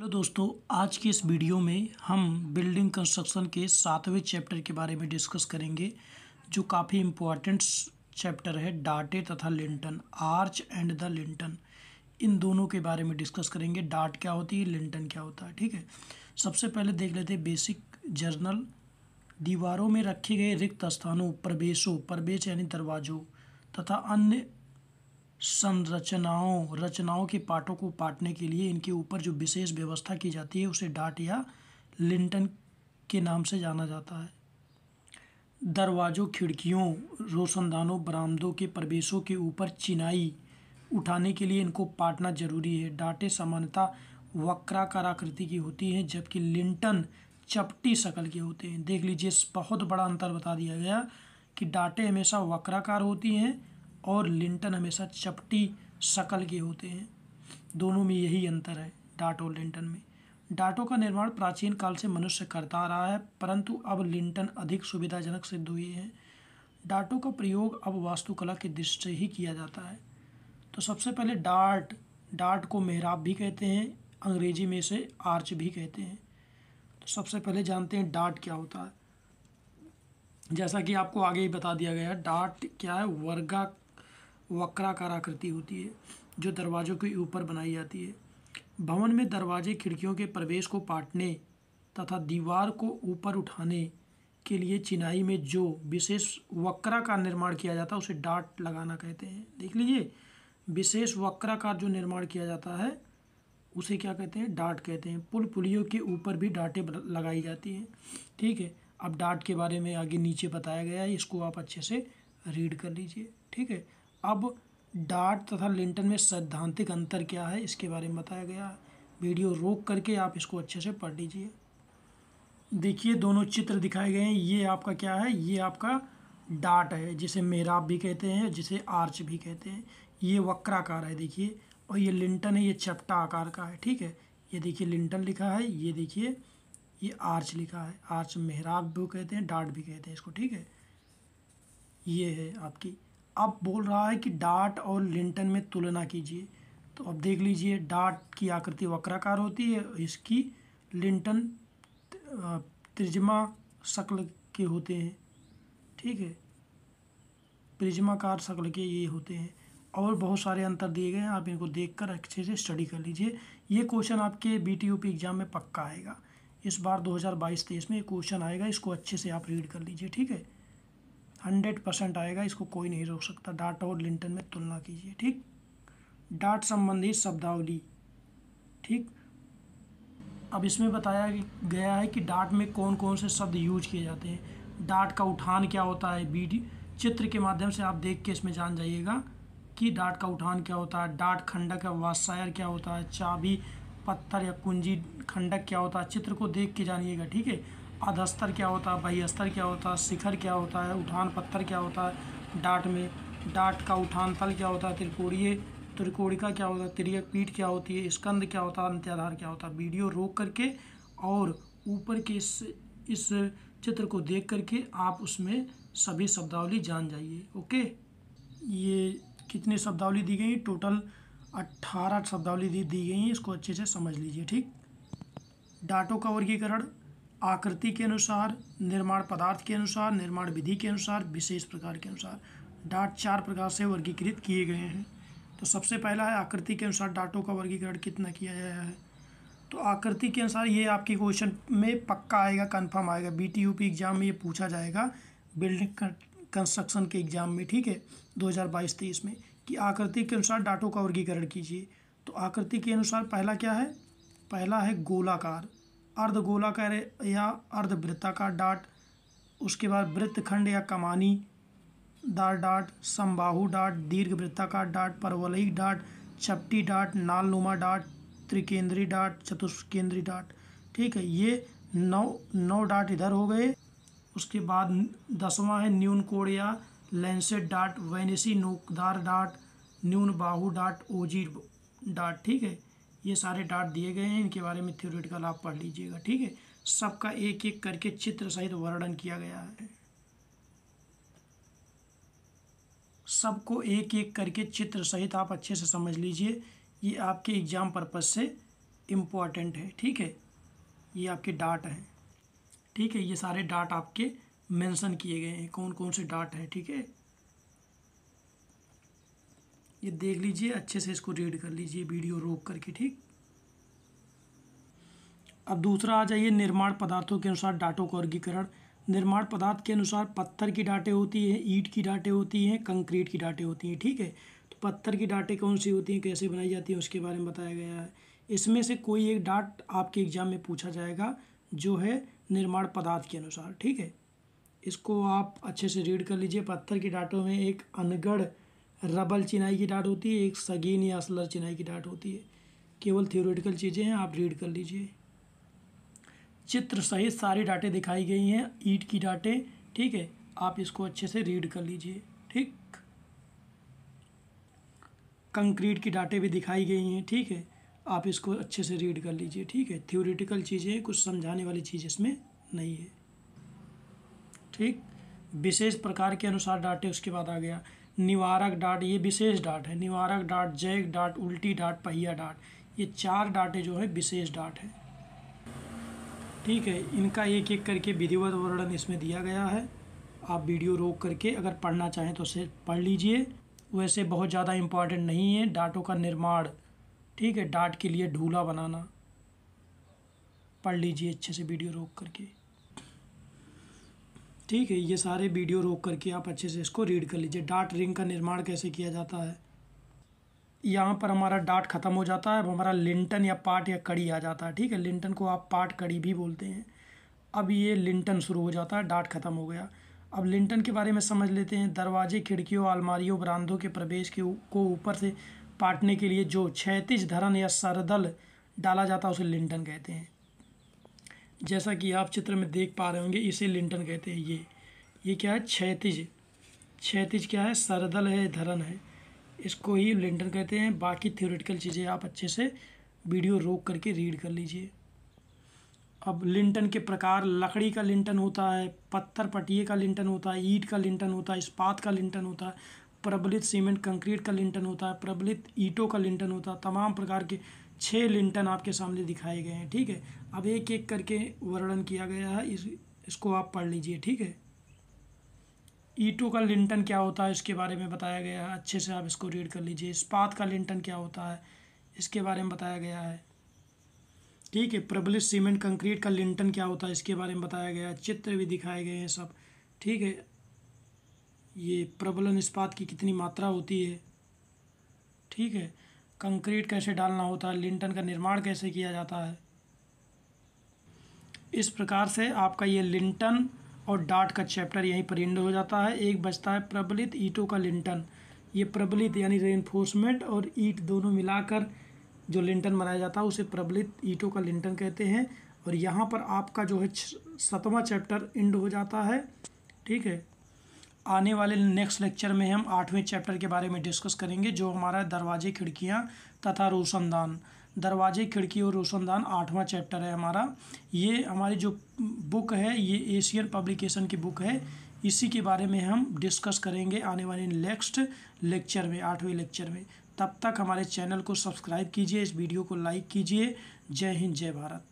hello दोस्तों आज के इस वीडियो में हम बिल्डिंग कंस्ट्रक्शन के सातवें चैप्टर के बारे में डिस्कस करेंगे जो काफ़ी इम्पोर्टेंट चैप्टर है डाटे तथा lintel arch and the lintel इन दोनों के बारे में डिस्कस करेंगे डाट क्या होती है लिंटन क्या होता है ठीक है सबसे पहले देख लेते हैं बेसिक जर्नल दीवारों में रखे गए रिक्त स्थानों प्रवेशों प्रवेश यानी दरवाज़ों तथा अन्य संरचनाओं रचनाओं के पाठों को पाटने के लिए इनके ऊपर जो विशेष व्यवस्था की जाती है उसे डाट या लिंटन के नाम से जाना जाता है दरवाज़ों खिड़कियों रोशनदानों बरामदों के प्रवेशों के ऊपर चिनाई उठाने के लिए इनको पाटना जरूरी है डाटे सामान्यतः वक्राकार आकृति की होती हैं जबकि लिंटन चपटी शक्ल के होते हैं देख लीजिए बहुत बड़ा अंतर बता दिया गया कि डाटे हमेशा वक्राकार होती हैं और लिंटन हमेशा चपटी शकल के होते हैं दोनों में यही अंतर है डाट और लिंटन में डाटो का निर्माण प्राचीन काल से मनुष्य करता आ रहा है परंतु अब लिंटन अधिक सुविधाजनक सिद्ध हुए हैं डाटो का प्रयोग अब वास्तुकला की दृष्टि से ही किया जाता है तो सबसे पहले डार्ट डार्ट को मेहराब भी कहते हैं अंग्रेजी में इसे आर्च भी कहते हैं तो सबसे पहले जानते हैं डार्ट क्या होता है जैसा कि आपको आगे ही बता दिया गया डार्ट क्या है वर्गा वक्राकार आकृति होती है जो दरवाज़ों के ऊपर बनाई जाती है भवन में दरवाजे खिड़कियों के प्रवेश को पाटने तथा दीवार को ऊपर उठाने के लिए चिनाई में जो विशेष वक्रा का निर्माण किया जाता है उसे डाट लगाना कहते हैं देख लीजिए विशेष वक्राकार जो निर्माण किया जाता है उसे क्या कहते हैं डाट कहते हैं पुल पुलियों के ऊपर भी डाटें लगाई जाती हैं ठीक है अब डाट के बारे में आगे नीचे बताया गया है इसको आप अच्छे से रीड कर लीजिए ठीक है अब डाट तथा लिंटन में सैद्धांतिक अंतर क्या है इसके बारे में बताया गया है वीडियो रोक करके आप इसको अच्छे से पढ़ लीजिए देखिए दोनों चित्र दिखाए गए हैं ये आपका क्या है ये आपका डाट है जिसे मेराब भी कहते हैं जिसे आर्च भी कहते हैं ये वक्राकार है देखिए और ये लिंटन है ये चपटा आकार का है ठीक है ये देखिए लिंटन लिखा है ये देखिए ये आर्च लिखा है आर्च मेहराब भी कहते हैं डाट भी कहते हैं इसको ठीक है ये है आपकी अब बोल रहा है कि डाट और लिंटन में तुलना कीजिए तो अब देख लीजिए डाट की आकृति वक्राकार होती है इसकी लिंटन त्रिज्मा शक्ल के होते हैं ठीक है प्रिज्माकार शक्ल के ये होते हैं और बहुत सारे अंतर दिए गए हैं आप इनको देखकर अच्छे से स्टडी कर लीजिए ये क्वेश्चन आपके बी टी एग्ज़ाम में पक्का आएगा इस बार 2022-23 में ये क्वेश्चन आएगा इसको अच्छे से आप रीड कर लीजिए ठीक है हंड्रेड परसेंट आएगा इसको कोई नहीं रोक सकता डाट और लिंटन में तुलना कीजिए ठीक डाट संबंधी शब्दावली ठीक अब इसमें बताया गया है कि डाट में कौन कौन से शब्द यूज किए जाते हैं डाट का उठान क्या होता है बी चित्र के माध्यम से आप देख के इसमें जान जाइएगा कि डाट का उठान क्या होता है डाट खंडक या वाशायर क्या होता है चाबी पत्थर या कुंजी खंडक क्या होता है चित्र को देख के जानिएगा ठीक है अधस्तर क्या होता है बही अस्तर क्या होता है शिखर क्या होता है उठान पत्थर क्या होता है डाट में डाट का उठान तल क्या होता है त्रिकोणीय त्रिकोणिका क्या होता है त्रियक पीठ क्या होती है स्कंद क्या होता है अंत्याधार क्या होता है वीडियो रोक करके और ऊपर के इस इस चित्र को देख करके आप उसमें सभी शब्दावली जान जाइए ओके ये कितनी शब्दावली दी गई टोटल अट्ठारह शब्दावली दी दी गई हैं इसको अच्छे से समझ लीजिए ठीक डाटों का वर्गीकरण आकृति के अनुसार निर्माण पदार्थ के अनुसार निर्माण विधि के अनुसार विशेष प्रकार के अनुसार डाट चार प्रकार से वर्गीकृत किए गए हैं तो सबसे पहला है आकृति के अनुसार डाटों का वर्गीकरण कितना किया गया है तो आकृति के अनुसार ये आपके क्वेश्चन में पक्का आएगा कन्फर्म आएगा B T U P exam में ये पूछा जाएगा बिल्डिंग कंस्ट्रक्शन के एग्ज़ाम में ठीक है 2022-23 में कि आकृति के अनुसार डाटों का वर्गीकरण कीजिए तो आकृति के अनुसार पहला क्या है पहला है गोलाकार अर्ध या अर्ध का डाट उसके बाद वृत्तखंड या कमानी दार डाट समबाहु डाट दीर्घ वृत्ताकार डाट परवलयी डाट चपटी डाट नालनुमा डाट त्रिकेंद्री डाट चतुष्केंद्री डाट ठीक है ये नौ नौ डाट इधर हो गए उसके बाद दसवां है न्यून कोड या लेंसेट डाट वेनेसी नोकदार डाट न्यून बाहु डाट ओजी डाट ठीक है ये सारे डाट दिए गए हैं इनके बारे में थ्योरेटिकल आप पढ़ लीजिएगा ठीक है सबका एक एक करके चित्र सहित वर्णन किया गया है सबको एक एक करके चित्र सहित आप अच्छे से समझ लीजिए ये आपके एग्ज़ाम पर्पज़ से इम्पॉर्टेंट है ठीक है ये आपके डाट हैं ठीक है ये सारे डाट आपके मेंशन किए गए हैं कौन कौन से डाट हैं ठीक है ये देख लीजिए अच्छे से इसको रीड कर लीजिए वीडियो रोक करके ठीक अब दूसरा आ जाइए निर्माण पदार्थों के अनुसार डाटों का वर्गीकरण निर्माण पदार्थ के अनुसार पत्थर की डाटें होती हैं ईट की डाटें होती हैं कंक्रीट की डाटें होती हैं ठीक है तो पत्थर की डाटें कौन सी होती हैं कैसे बनाई जाती हैं उसके बारे में बताया गया है इसमें से कोई एक डाट आपके एग्ज़ाम में पूछा जाएगा जो है निर्माण पदार्थ के अनुसार ठीक है इसको आप अच्छे से रीड कर लीजिए पत्थर की डाटों में एक अनगढ़ रबल चिनाई की डाट होती है एक सगीन या असलर चिनाई की डाट होती है केवल थियोरेटिकल चीज़ें हैं आप रीड कर लीजिए चित्र सहित सारी डाटें दिखाई गई हैं ईट की डाटें ठीक है आप इसको अच्छे से रीड कर लीजिए ठीक कंक्रीट की डाटें भी दिखाई गई हैं ठीक है आप इसको अच्छे से रीड कर लीजिए ठीक है थ्योरेटिकल चीज़ें कुछ समझाने वाली चीज़ इसमें नहीं है ठीक विशेष प्रकार के अनुसार डाटे उसके बाद आ गया निवारक डाट ये विशेष डाट है निवारक डाट जैक डाट उल्टी डाट पहिया डाट ये चार डाटे जो है विशेष डाट है ठीक है इनका एक एक करके विधिवत वर्णन इसमें दिया गया है आप वीडियो रोक करके अगर पढ़ना चाहें तो उसे पढ़ लीजिए वैसे बहुत ज़्यादा इम्पॉर्टेंट नहीं है डाटों का निर्माण ठीक है डाट के लिए ढूला बनाना पढ़ लीजिए अच्छे से वीडियो रोक करके ठीक है ये सारे वीडियो रोक करके आप अच्छे से इसको रीड कर लीजिए डाट रिंग का निर्माण कैसे किया जाता है यहाँ पर हमारा डाट ख़त्म हो जाता है अब हमारा लिंटन या पाट या कड़ी आ जाता है ठीक है लिंटन को आप पाट कड़ी भी बोलते हैं अब ये लिंटन शुरू हो जाता है डाट ख़त्म हो गया अब लिंटन के बारे में समझ लेते हैं दरवाजे खिड़कियों अलमारियों बरामदों के प्रवेश के को ऊपर से पाटने के लिए जो क्षैतिज धरन या सरदल डाला जाता है उसे लिंटन कहते हैं जैसा कि आप चित्र में देख पा रहे होंगे इसे लिंटन कहते हैं ये ये क्या है क्षैतिज क्षैतिज क्या है सरदल है धरन है इसको ही लिंटन कहते हैं बाकी थ्योरेटिकल चीज़ें आप अच्छे से वीडियो रोक करके रीड कर लीजिए अब लिंटन के प्रकार लकड़ी का लिंटन होता है पत्थर पटिए का लिंटन होता है ईट का लिंटन होता है इस्पात का लिंटन होता है प्रबलित सीमेंट कंक्रीट का लिंटन होता है प्रबलित ईटों का लिंटन होता है तमाम प्रकार के छः लिंटन आपके सामने दिखाए गए हैं ठीक है अब एक एक करके वर्णन किया गया है इस इसको आप पढ़ लीजिए ठीक है ईटो का लिंटन क्या होता है इसके बारे में बताया गया है अच्छे से आप इसको रीड कर लीजिए इस्पात का लिंटन क्या होता है इसके बारे में बताया गया है ठीक है प्रबलित सीमेंट कंक्रीट का लिंटन क्या होता है इसके बारे में बताया गया है चित्र भी दिखाए गए हैं सब ठीक है ये प्रबलन इस्पात की कितनी मात्रा होती है ठीक है कंक्रीट कैसे डालना होता है लिंटन का निर्माण कैसे किया जाता है इस प्रकार से आपका ये लिंटन और डाट का चैप्टर यहीं पर इंड हो जाता है एक बचता है प्रबलित ईटों का लिंटन ये प्रबलित यानी रेनफोर्समेंट और ईट दोनों मिलाकर जो लिंटन बनाया जाता है उसे प्रबलित ईटों का लिंटन कहते हैं और यहाँ पर आपका जो है सतवा चैप्टर इंड हो जाता है ठीक है आने वाले नेक्स्ट लेक्चर में हम आठवें चैप्टर के बारे में डिस्कस करेंगे जो हमारा दरवाजे खिड़कियाँ तथा रोशनदान दरवाजे खिड़की और रोशनदान आठवां चैप्टर है हमारा ये हमारी जो बुक है ये एशियन पब्लिकेशन की बुक है इसी के बारे में हम डिस्कस करेंगे आने वाले नेक्स्ट लेक्चर में आठवें लेक्चर में तब तक हमारे चैनल को सब्सक्राइब कीजिए इस वीडियो को लाइक कीजिए जय हिंद जय भारत